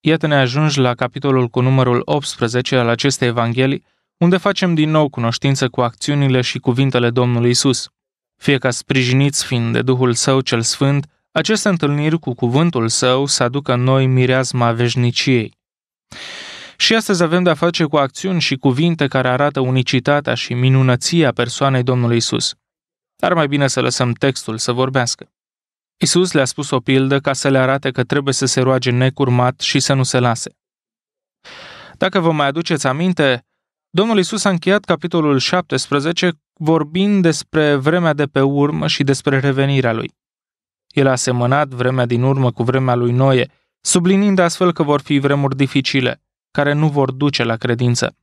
Iată ne ajungi la capitolul cu numărul 18 al acestei Evanghelii, unde facem din nou cunoștință cu acțiunile și cuvintele Domnului Isus. Fie ca sprijiniți fiind de Duhul Său cel Sfânt, aceste întâlniri cu cuvântul Său să aducă în noi mireazma veșniciei. Și astăzi avem de-a face cu acțiuni și cuvinte care arată unicitatea și minunăția persoanei Domnului Isus. Dar mai bine să lăsăm textul să vorbească. Isus le-a spus o pildă ca să le arate că trebuie să se roage necurmat și să nu se lase. Dacă vă mai aduceți aminte, Domnul Isus a încheiat capitolul 17 vorbind despre vremea de pe urmă și despre revenirea lui. El a semănat vremea din urmă cu vremea lui Noe, sublinind astfel că vor fi vremuri dificile, care nu vor duce la credință.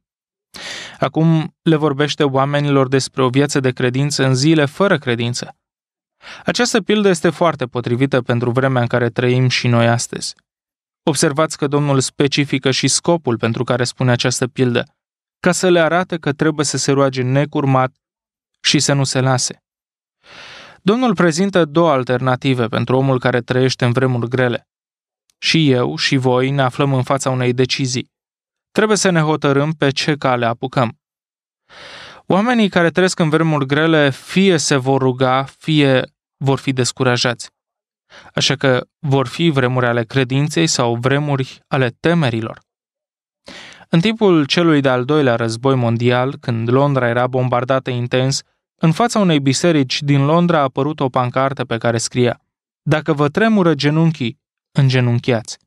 Acum le vorbește oamenilor despre o viață de credință în zile fără credință, această pildă este foarte potrivită pentru vremea în care trăim și noi astăzi. Observați că Domnul specifică și scopul pentru care spune această pildă, ca să le arate că trebuie să se roage necurmat și să nu se lase. Domnul prezintă două alternative pentru omul care trăiește în vremuri grele. Și eu și voi ne aflăm în fața unei decizii. Trebuie să ne hotărâm pe ce cale apucăm. Oamenii care trăiesc în vremuri grele fie se vor ruga, fie vor fi descurajați. Așa că vor fi vremuri ale credinței sau vremuri ale temerilor. În timpul celui de-al doilea război mondial, când Londra era bombardată intens, în fața unei biserici din Londra a apărut o pancartă pe care scria Dacă vă tremură genunchii, îngenunchiați.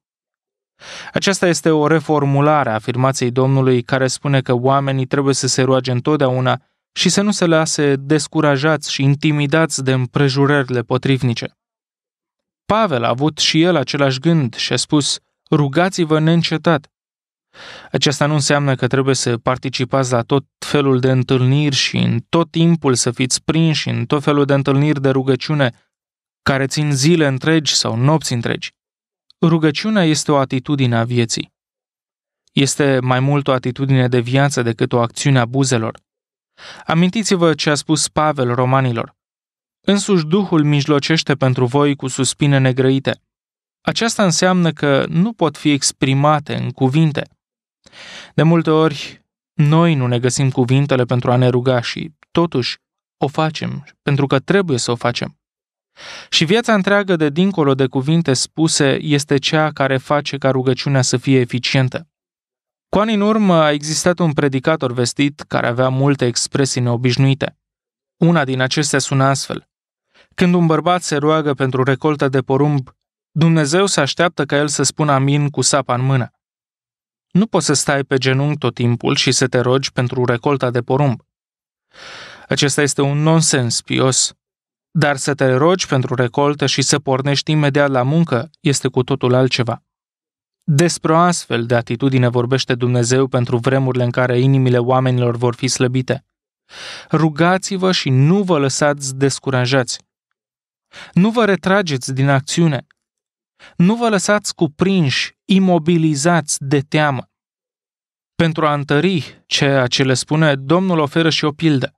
Aceasta este o reformulare a afirmației Domnului care spune că oamenii trebuie să se roage întotdeauna și să nu se lase descurajați și intimidați de împrejurările potrivnice. Pavel a avut și el același gând și a spus, rugați-vă neîncetat. Aceasta nu înseamnă că trebuie să participați la tot felul de întâlniri și în tot timpul să fiți prinși în tot felul de întâlniri de rugăciune care țin zile întregi sau nopți întregi. Rugăciunea este o atitudine a vieții. Este mai mult o atitudine de viață decât o acțiune a buzelor. Amintiți-vă ce a spus Pavel romanilor. Însuși Duhul mijlocește pentru voi cu suspine negrăite. Aceasta înseamnă că nu pot fi exprimate în cuvinte. De multe ori, noi nu ne găsim cuvintele pentru a ne ruga și, totuși, o facem pentru că trebuie să o facem. Și viața întreagă de dincolo de cuvinte spuse este cea care face ca rugăciunea să fie eficientă. Cu ani în urmă a existat un predicator vestit care avea multe expresii neobișnuite. Una din acestea sună astfel. Când un bărbat se roagă pentru recoltă de porumb, Dumnezeu se așteaptă ca el să spună amin cu sapa în mână. Nu poți să stai pe genunchi tot timpul și să te rogi pentru recolta de porumb. Acesta este un nonsens pios dar să te rogi pentru recoltă și să pornești imediat la muncă este cu totul altceva. Despre o astfel de atitudine vorbește Dumnezeu pentru vremurile în care inimile oamenilor vor fi slăbite. Rugați-vă și nu vă lăsați descurajați. Nu vă retrageți din acțiune. Nu vă lăsați cuprinși, imobilizați de teamă. Pentru a întări ceea ce le spune, Domnul oferă și o pildă.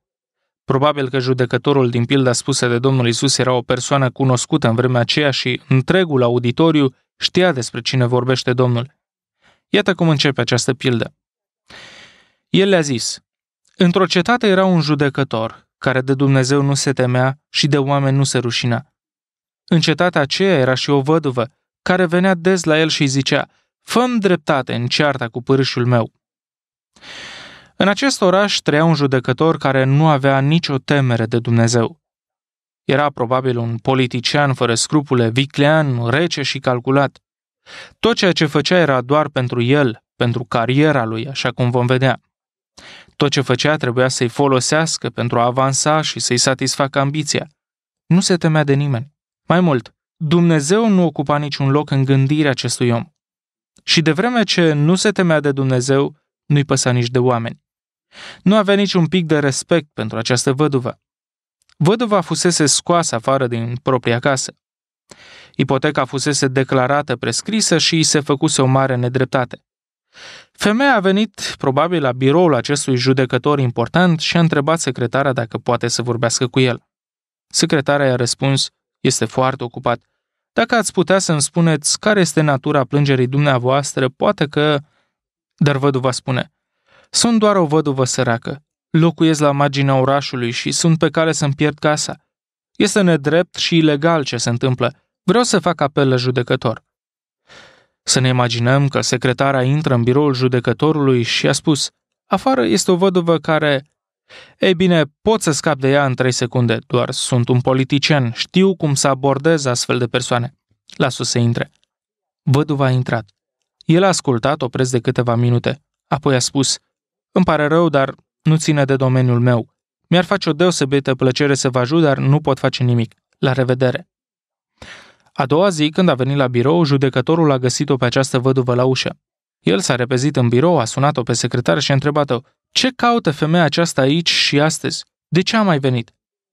Probabil că judecătorul din pilda spusă de Domnul Isus era o persoană cunoscută în vremea aceea și întregul auditoriu știa despre cine vorbește Domnul. Iată cum începe această pildă. El le-a zis, Într-o cetate era un judecător, care de Dumnezeu nu se temea și de oameni nu se rușina. În cetatea aceea era și o văduvă, care venea des la el și zicea, Făm dreptate în cearta cu pârșul meu. În acest oraș trăia un judecător care nu avea nicio temere de Dumnezeu. Era probabil un politician fără scrupule, viclean, rece și calculat. Tot ceea ce făcea era doar pentru el, pentru cariera lui, așa cum vom vedea. Tot ce făcea trebuia să-i folosească pentru a avansa și să-i satisfacă ambiția. Nu se temea de nimeni. Mai mult, Dumnezeu nu ocupa niciun loc în gândirea acestui om. Și de vreme ce nu se temea de Dumnezeu, nu-i păsa nici de oameni. Nu avea niciun pic de respect pentru această văduvă. Văduva fusese scoasă afară din propria casă. Ipoteca fusese declarată prescrisă și îi se făcuse o mare nedreptate. Femeia a venit probabil la biroul acestui judecător important și a întrebat secretara dacă poate să vorbească cu el. Secretara i-a răspuns, este foarte ocupat. Dacă ați putea să-mi spuneți care este natura plângerii dumneavoastră, poate că... Dar văduva spune, sunt doar o văduvă săracă. Locuiesc la marginea orașului și sunt pe care să-mi pierd casa. Este nedrept și ilegal ce se întâmplă. Vreau să fac apel la judecător. Să ne imaginăm că secretara intră în biroul judecătorului și a spus Afară este o văduvă care... Ei bine, pot să scap de ea în trei secunde, doar sunt un politician, știu cum să abordez astfel de persoane. Lasă să intre. Văduva a intrat. El a ascultat-o preț de câteva minute. Apoi a spus, îmi pare rău, dar nu ține de domeniul meu. Mi-ar face o deosebită plăcere să vă ajut, dar nu pot face nimic. La revedere! A doua zi, când a venit la birou, judecătorul a găsit-o pe această văduvă la ușă. El s-a repezit în birou, a sunat-o pe secretar și a întrebat-o Ce caută femeia aceasta aici și astăzi? De ce a mai venit?"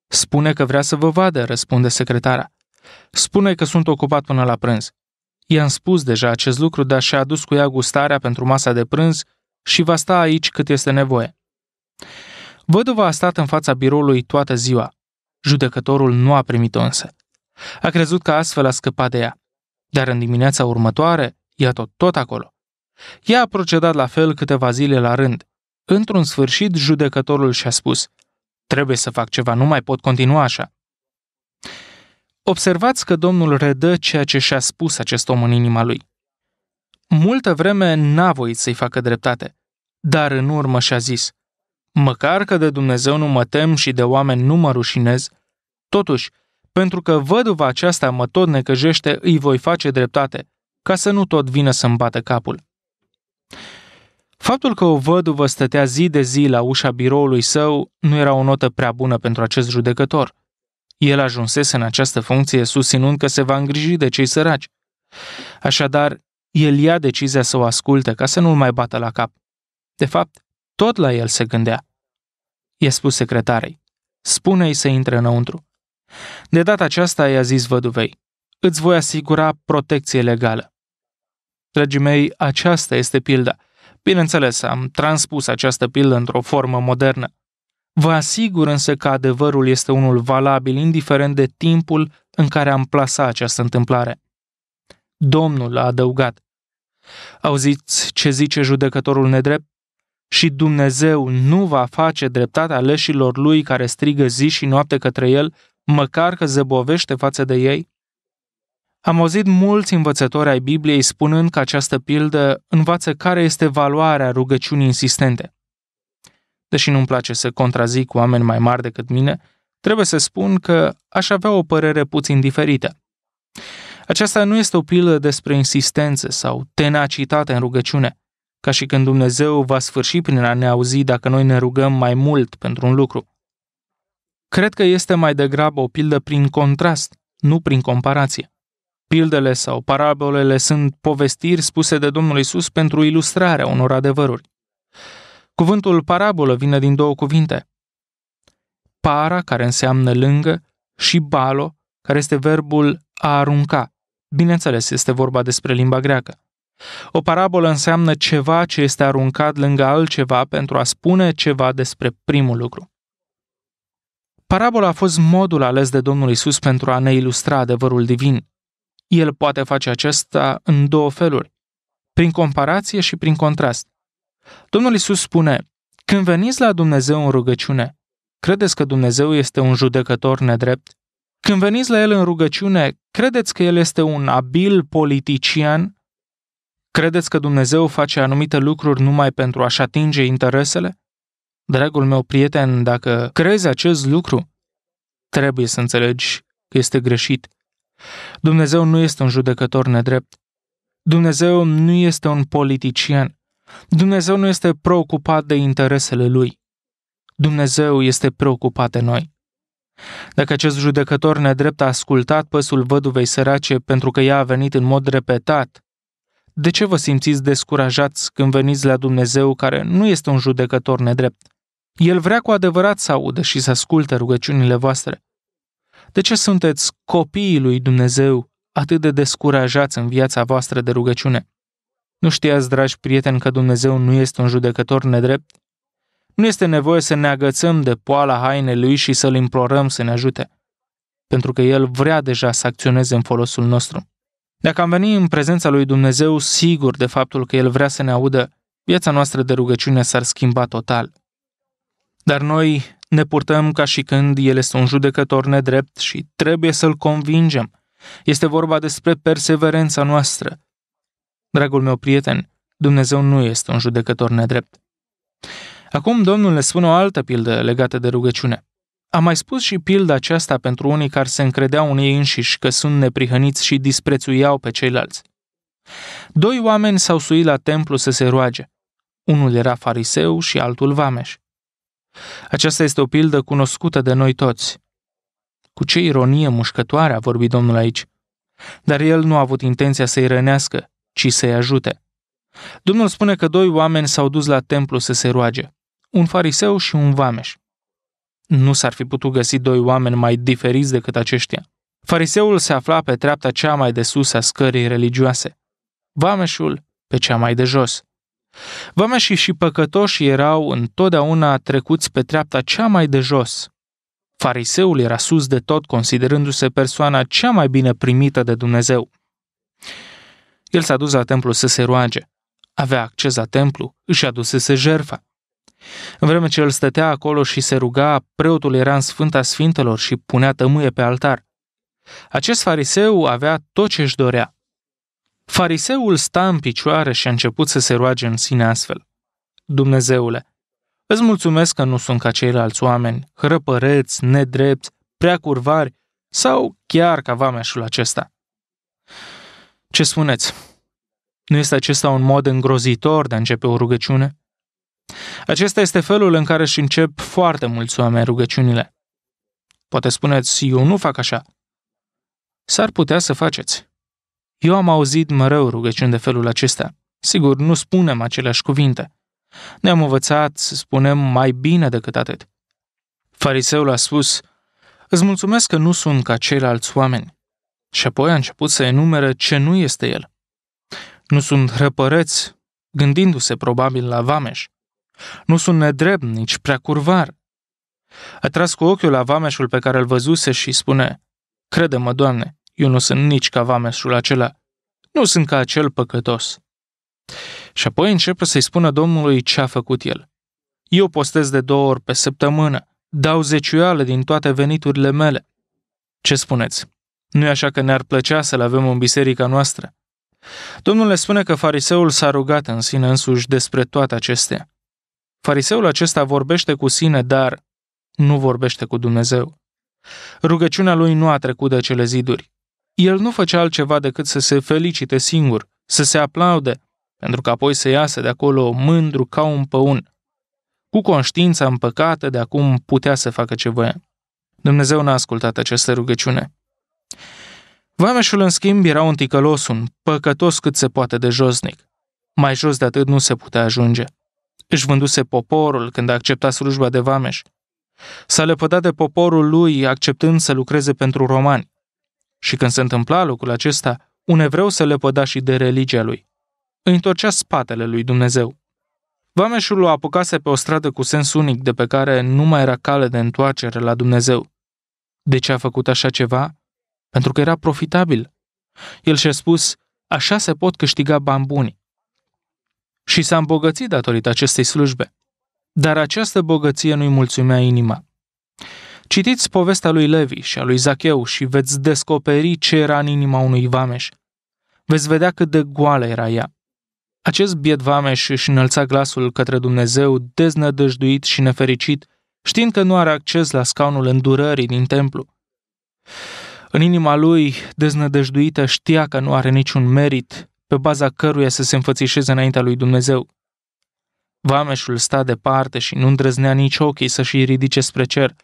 Spune că vrea să vă vadă," răspunde secretara. Spune că sunt ocupat până la prânz. I-am spus deja acest lucru, dar și-a adus cu ea gustarea pentru masa de prânz și va sta aici cât este nevoie. Văduva a stat în fața biroului toată ziua. Judecătorul nu a primit-o însă. A crezut că astfel a scăpat de ea. Dar în dimineața următoare, ea tot tot acolo. Ea a procedat la fel câteva zile la rând. Într-un sfârșit, judecătorul și-a spus, trebuie să fac ceva, nu mai pot continua așa. Observați că Domnul redă ceea ce și-a spus acest om în inima lui. Multă vreme n-a voit să-i facă dreptate, dar în urmă și-a zis, măcar că de Dumnezeu nu mă tem și de oameni nu mă rușinez, totuși, pentru că văduva aceasta mă tot necăjește, îi voi face dreptate, ca să nu tot vină să-mi bată capul. Faptul că o văduvă stătea zi de zi la ușa biroului său nu era o notă prea bună pentru acest judecător. El ajunsese în această funcție susținând că se va îngriji de cei săraci. Așadar, el ia decizia să o asculte ca să nu-l mai bată la cap. De fapt, tot la el se gândea. I-a spus secretarei, spune-i să intre înăuntru. De data aceasta i-a zis văduvei, îți voi asigura protecție legală. Dragii mei, aceasta este pilda. Bineînțeles, am transpus această pildă într-o formă modernă. Vă asigur însă că adevărul este unul valabil, indiferent de timpul în care am plasat această întâmplare. Domnul a adăugat. Auziți ce zice judecătorul nedrept? și Dumnezeu nu va face dreptate aleșilor lui care strigă zi și noapte către el, măcar că zăbovește față de ei? Am auzit mulți învățători ai Bibliei spunând că această pildă învață care este valoarea rugăciunii insistente. Deși nu-mi place să contrazic oameni mai mari decât mine, trebuie să spun că aș avea o părere puțin diferită. Aceasta nu este o pildă despre insistență sau tenacitate în rugăciune – ca și când Dumnezeu va sfârși prin a ne auzi dacă noi ne rugăm mai mult pentru un lucru. Cred că este mai degrabă o pildă prin contrast, nu prin comparație. Pildele sau parabolele sunt povestiri spuse de Domnul Isus pentru ilustrarea unor adevăruri. Cuvântul parabolă vine din două cuvinte. Para, care înseamnă lângă, și balo, care este verbul a arunca. Bineînțeles, este vorba despre limba greacă. O parabolă înseamnă ceva ce este aruncat lângă altceva pentru a spune ceva despre primul lucru. Parabola a fost modul ales de Domnul Isus pentru a ne ilustra adevărul divin. El poate face acesta în două feluri, prin comparație și prin contrast. Domnul Isus spune, când veniți la Dumnezeu în rugăciune, credeți că Dumnezeu este un judecător nedrept? Când veniți la El în rugăciune, credeți că El este un abil politician Credeți că Dumnezeu face anumite lucruri numai pentru a-și atinge interesele? Dragul meu prieten, dacă crezi acest lucru, trebuie să înțelegi că este greșit. Dumnezeu nu este un judecător nedrept. Dumnezeu nu este un politician. Dumnezeu nu este preocupat de interesele lui. Dumnezeu este preocupat de noi. Dacă acest judecător nedrept a ascultat păsul văduvei sărace pentru că ea a venit în mod repetat de ce vă simțiți descurajați când veniți la Dumnezeu care nu este un judecător nedrept? El vrea cu adevărat să audă și să asculte rugăciunile voastre. De ce sunteți copiii lui Dumnezeu atât de descurajați în viața voastră de rugăciune? Nu știați, dragi prieteni, că Dumnezeu nu este un judecător nedrept? Nu este nevoie să ne agățăm de poala hainei lui și să-l implorăm să ne ajute, pentru că el vrea deja să acționeze în folosul nostru. Dacă am venit în prezența lui Dumnezeu sigur de faptul că El vrea să ne audă, viața noastră de rugăciune s-ar schimba total. Dar noi ne purtăm ca și când El este un judecător nedrept și trebuie să-L convingem. Este vorba despre perseverența noastră. Dragul meu prieten, Dumnezeu nu este un judecător nedrept. Acum Domnul le spune o altă pildă legată de rugăciune. Am mai spus și pilda aceasta pentru unii care se încredeau în ei înșiși că sunt neprihăniți și disprețuiau pe ceilalți. Doi oameni s-au suit la templu să se roage. Unul era fariseu și altul vameș. Aceasta este o pildă cunoscută de noi toți. Cu ce ironie mușcătoare a vorbit Domnul aici. Dar el nu a avut intenția să-i rănească, ci să-i ajute. Domnul spune că doi oameni s-au dus la templu să se roage, un fariseu și un vameș. Nu s-ar fi putut găsi doi oameni mai diferiți decât aceștia. Fariseul se afla pe treapta cea mai de sus a scării religioase, vameșul pe cea mai de jos. Vameșii și păcătoșii erau întotdeauna trecuți pe treapta cea mai de jos. Fariseul era sus de tot, considerându-se persoana cea mai bine primită de Dumnezeu. El s-a dus la templu să se roage. Avea acces la templu, își adusese jerfa. În vreme ce el stătea acolo și se ruga, preotul era în Sfânta Sfintelor și punea tămâie pe altar. Acest fariseu avea tot ce își dorea. Fariseul sta în picioare și a început să se roage în sine astfel. Dumnezeule, îți mulțumesc că nu sunt ca ceilalți oameni, hrăpăreți, nedrepți, prea curvari sau chiar ca vameșul acesta. Ce spuneți? Nu este acesta un mod îngrozitor de a începe o rugăciune? Acesta este felul în care își încep foarte mulți oameni rugăciunile. Poate spuneți, eu nu fac așa. S-ar putea să faceți. Eu am auzit mereu rugăciuni de felul acesta. Sigur, nu spunem aceleași cuvinte. Ne-am învățat să spunem mai bine decât atât. Fariseul a spus, îți mulțumesc că nu sunt ca ceilalți oameni. Și apoi a început să enumere ce nu este el. Nu sunt răpăreți, gândindu-se probabil la vameș. Nu sunt nedrept nici prea curvar. A tras cu ochiul la vameșul pe care îl văzuse și spune, Crede-mă, Doamne, eu nu sunt nici ca vameșul acela. Nu sunt ca acel păcătos. Și apoi începe să-i spună Domnului ce a făcut el. Eu postez de două ori pe săptămână, dau zeciuiale din toate veniturile mele. Ce spuneți? nu e așa că ne-ar plăcea să-l avem în biserica noastră? Domnul le spune că fariseul s-a rugat în sine însuși despre toate acestea. Fariseul acesta vorbește cu sine, dar nu vorbește cu Dumnezeu. Rugăciunea lui nu a trecut de cele ziduri. El nu făcea altceva decât să se felicite singur, să se aplaude, pentru că apoi să iasă de acolo mândru ca un păun. Cu conștiința împăcată de acum putea să facă ce voia. Dumnezeu n-a ascultat această rugăciune. Vameșul, în schimb, era un ticălos, un păcătos cât se poate de josnic. Mai jos de atât nu se putea ajunge își vânduse poporul când a acceptat slujba de vameș. S-a lepădat de poporul lui acceptând să lucreze pentru romani. Și când se întâmpla lucrul acesta, un evreu se lepăda și de religia lui. Îi întorcea spatele lui Dumnezeu. Vameșul o apucase pe o stradă cu sens unic de pe care nu mai era cale de întoarcere la Dumnezeu. De ce a făcut așa ceva? Pentru că era profitabil. El și-a spus, așa se pot câștiga bani buni și s-a îmbogățit datorită acestei slujbe. Dar această bogăție nu-i mulțumea inima. Citiți povestea lui Levi și a lui Zacheu și veți descoperi ce era în inima unui vameș. Veți vedea cât de goală era ea. Acest biet vameș își înălța glasul către Dumnezeu, deznădăjduit și nefericit, știind că nu are acces la scaunul îndurării din templu. În inima lui, deznădăjduită, știa că nu are niciun merit, pe baza căruia să se înfățișeze înaintea lui Dumnezeu. Vameșul sta departe și nu îndrăznea nici ochii să-și ridice spre cer,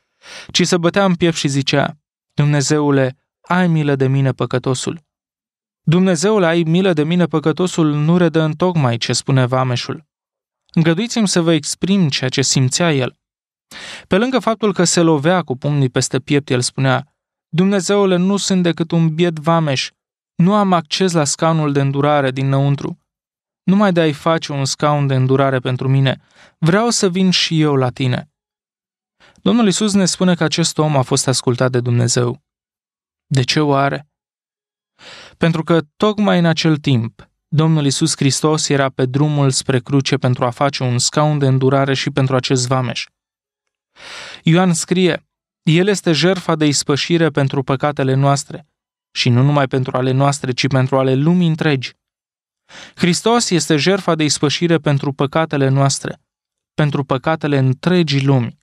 ci se bătea în piept și zicea, Dumnezeule, ai milă de mine păcătosul. Dumnezeule, ai milă de mine păcătosul, nu redă în tocmai ce spune vameșul. Îngăduiți-mi să vă exprim ceea ce simțea el. Pe lângă faptul că se lovea cu pumnii peste piept, el spunea, Dumnezeule, nu sunt decât un biet vameș, nu am acces la scaunul de îndurare dinăuntru. Nu mai dai face un scaun de îndurare pentru mine, vreau să vin și eu la tine. Domnul Isus ne spune că acest om a fost ascultat de Dumnezeu. De ce oare? Pentru că tocmai în acel timp, Domnul Isus Hristos era pe drumul spre cruce pentru a face un scaun de îndurare și pentru acest vameș. Ioan scrie, El este jertfa de ispășire pentru păcatele noastre – și nu numai pentru ale noastre, ci pentru ale lumii întregi. Hristos este jertfa de ispășire pentru păcatele noastre, pentru păcatele întregii lumi.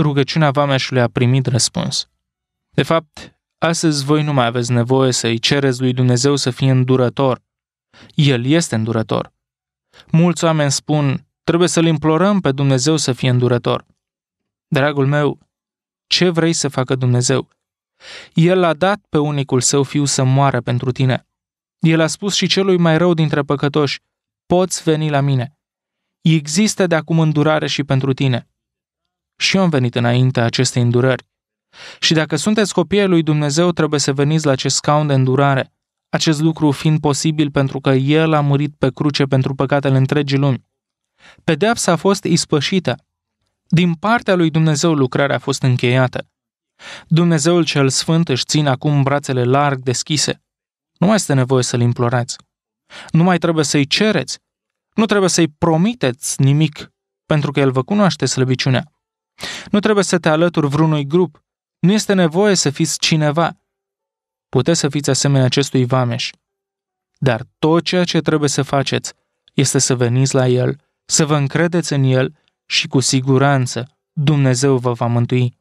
Rugăciunea vameșului a primit răspuns. De fapt, astăzi voi nu mai aveți nevoie să-i cereți lui Dumnezeu să fie îndurător. El este îndurător. Mulți oameni spun, trebuie să-L implorăm pe Dumnezeu să fie îndurător. Dragul meu, ce vrei să facă Dumnezeu? El a dat pe unicul său fiu să moară pentru tine. El a spus și celui mai rău dintre păcătoși, poți veni la mine. Există de acum îndurare și pentru tine. Și eu am venit înainte acestei îndurări. Și dacă sunteți copiii lui Dumnezeu, trebuie să veniți la acest scaun de îndurare, acest lucru fiind posibil pentru că El a murit pe cruce pentru păcatele întregii lumi. Pedeapsa a fost ispășită. Din partea lui Dumnezeu lucrarea a fost încheiată. Dumnezeul cel Sfânt își ține acum brațele larg deschise. Nu mai este nevoie să-L implorați. Nu mai trebuie să-i cereți. Nu trebuie să-i promiteți nimic, pentru că El vă cunoaște slăbiciunea. Nu trebuie să te alături vreunui grup. Nu este nevoie să fiți cineva. Puteți să fiți asemenea acestui vameș. Dar tot ceea ce trebuie să faceți este să veniți la El, să vă încredeți în El și cu siguranță Dumnezeu vă va mântui.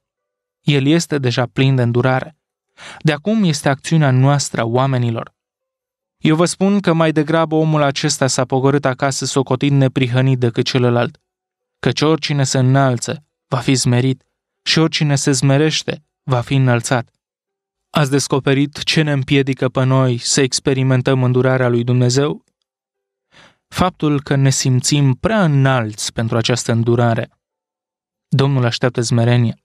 El este deja plin de îndurare. De acum este acțiunea noastră a oamenilor. Eu vă spun că mai degrabă omul acesta s-a pogorât acasă socotind neprihănit decât celălalt, căci oricine se înalță va fi smerit și oricine se zmerește va fi înălțat. Ați descoperit ce ne împiedică pe noi să experimentăm îndurarea lui Dumnezeu? Faptul că ne simțim prea înalți pentru această îndurare. Domnul așteaptă zmerenie.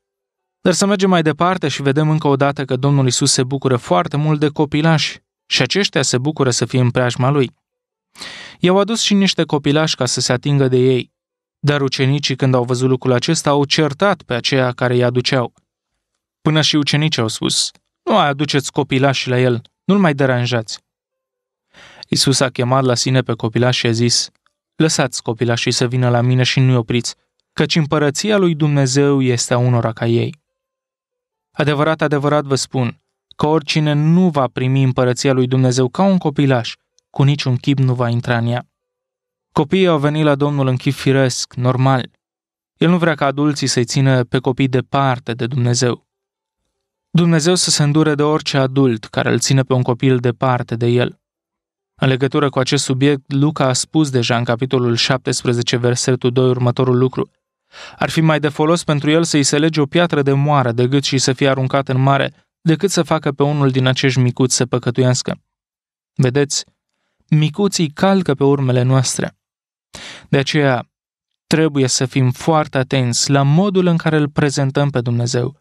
Dar să mergem mai departe și vedem încă o dată că Domnul Isus se bucură foarte mult de copilași și aceștia se bucură să fie în preajma lui. I-au adus și niște copilași ca să se atingă de ei, dar ucenicii când au văzut lucrul acesta au certat pe aceia care îi aduceau. Până și ucenicii au spus, nu aduceți copilașii la el, nu-l mai deranjați. Isus a chemat la sine pe copilaș și a zis, Lăsați copilașii să vină la mine și nu-i opriți, căci împărăția lui Dumnezeu este a unora ca ei. Adevărat, adevărat vă spun că oricine nu va primi împărăția lui Dumnezeu ca un copilaș, cu niciun chip nu va intra în ea. Copiii au venit la Domnul în chip firesc, normal. El nu vrea ca adulții să-i țină pe copii departe de Dumnezeu. Dumnezeu să se îndure de orice adult care îl ține pe un copil departe de el. În legătură cu acest subiect, Luca a spus deja în capitolul 17, versetul 2, următorul lucru – ar fi mai de folos pentru el să-i se lege o piatră de moară de gât și să fie aruncat în mare, decât să facă pe unul din acești micuți să păcătuiască. Vedeți, micuții calcă pe urmele noastre. De aceea, trebuie să fim foarte atenți la modul în care îl prezentăm pe Dumnezeu,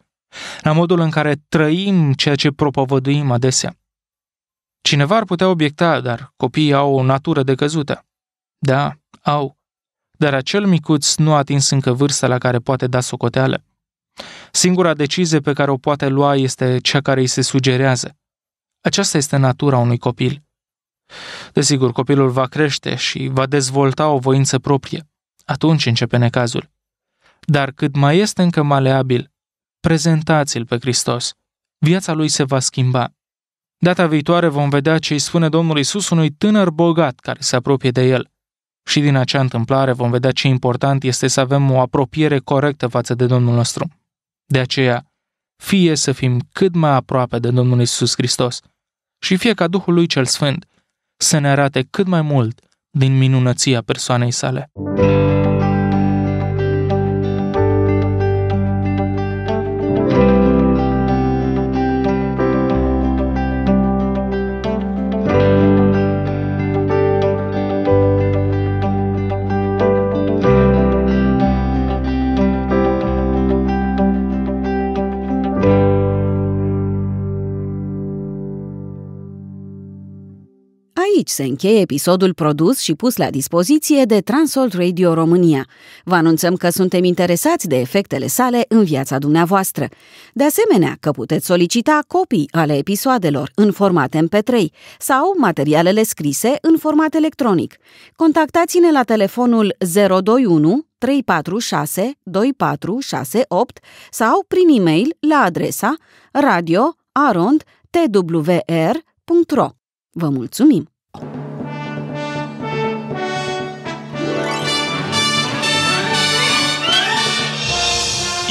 la modul în care trăim ceea ce propovăduim adesea. Cineva ar putea obiecta, dar copiii au o natură decăzută. Da, au dar acel micuț nu a atins încă vârsta la care poate da socoteală. Singura decizie pe care o poate lua este cea care îi se sugerează. Aceasta este natura unui copil. Desigur, copilul va crește și va dezvolta o voință proprie. Atunci începe necazul. Dar cât mai este încă maleabil, prezentați-l pe Hristos. Viața lui se va schimba. Data viitoare vom vedea ce îi spune Domnul Isus unui tânăr bogat care se apropie de el. Și din acea întâmplare vom vedea ce important este să avem o apropiere corectă față de Domnul nostru. De aceea, fie să fim cât mai aproape de Domnul Isus Hristos și fie ca Duhul lui cel Sfânt să ne arate cât mai mult din minunăția persoanei sale. Muzica se încheie episodul produs și pus la dispoziție de Transworld Radio România. Vă anunțăm că suntem interesați de efectele sale în viața dumneavoastră. De asemenea, că puteți solicita copii ale episoadelor în format MP3 sau materialele scrise în format electronic. Contactați-ne la telefonul 021 346 2468 sau prin e-mail la adresa radio arond twr.ro. Vă mulțumim!